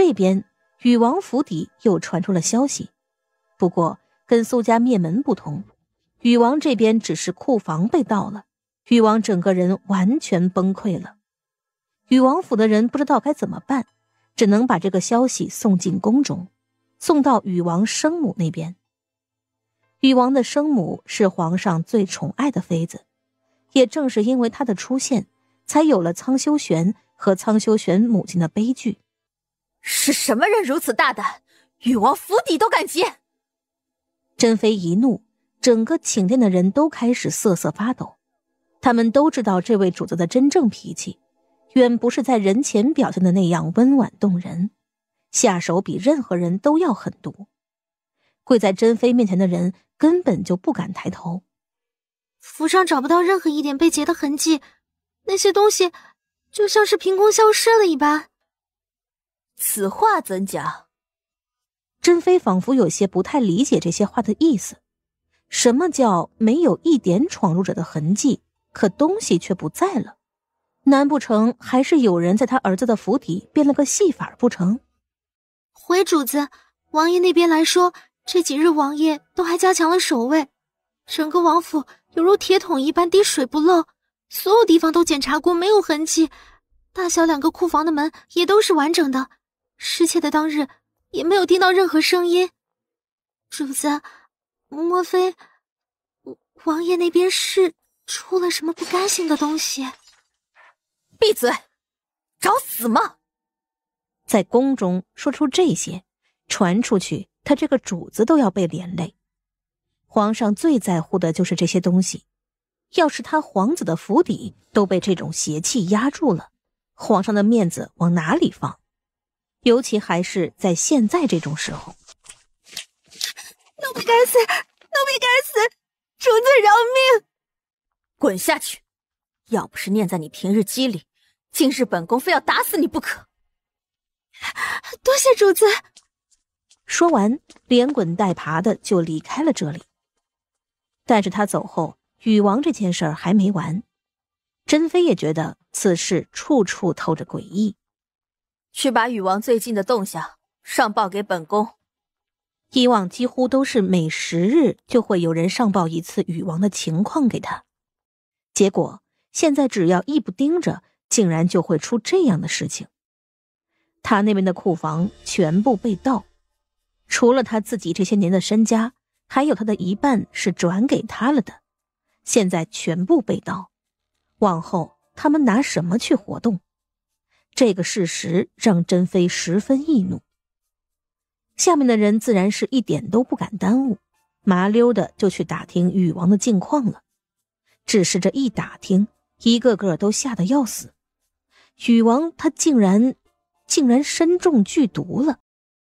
这边禹王府邸又传出了消息，不过跟苏家灭门不同，禹王这边只是库房被盗了。禹王整个人完全崩溃了，禹王府的人不知道该怎么办，只能把这个消息送进宫中，送到禹王生母那边。禹王的生母是皇上最宠爱的妃子，也正是因为她的出现，才有了苍修玄和苍修玄母亲的悲剧。是什么人如此大胆，禹王府邸都敢劫？珍妃一怒，整个寝殿的人都开始瑟瑟发抖。他们都知道这位主子的真正脾气，远不是在人前表现的那样温婉动人，下手比任何人都要狠毒。跪在珍妃面前的人根本就不敢抬头。府上找不到任何一点被劫的痕迹，那些东西就像是凭空消失了一般。此话怎讲？珍妃仿佛有些不太理解这些话的意思。什么叫没有一点闯入者的痕迹，可东西却不在了？难不成还是有人在他儿子的府邸变了个戏法不成？回主子，王爷那边来说，这几日王爷都还加强了守卫，整个王府犹如铁桶一般滴水不漏，所有地方都检查过，没有痕迹，大小两个库房的门也都是完整的。失窃的当日，也没有听到任何声音。主子，莫非王爷那边是出了什么不甘心的东西？闭嘴，找死吗？在宫中说出这些，传出去，他这个主子都要被连累。皇上最在乎的就是这些东西，要是他皇子的府邸都被这种邪气压住了，皇上的面子往哪里放？尤其还是在现在这种时候，奴婢该死，奴婢该死，主子饶命！滚下去！要不是念在你平日机灵，今日本宫非要打死你不可！多谢主子。说完，连滚带爬的就离开了这里。但是他走后，禹王这件事儿还没完，珍妃也觉得此事处处透着诡异。去把禹王最近的动向上报给本宫。以往几乎都是每十日就会有人上报一次禹王的情况给他，结果现在只要一不盯着，竟然就会出这样的事情。他那边的库房全部被盗，除了他自己这些年的身家，还有他的一半是转给他了的，现在全部被盗，往后他们拿什么去活动？这个事实让珍妃十分易怒，下面的人自然是一点都不敢耽误，麻溜的就去打听禹王的近况了。只是这一打听，一个个都吓得要死，禹王他竟然，竟然身中剧毒了。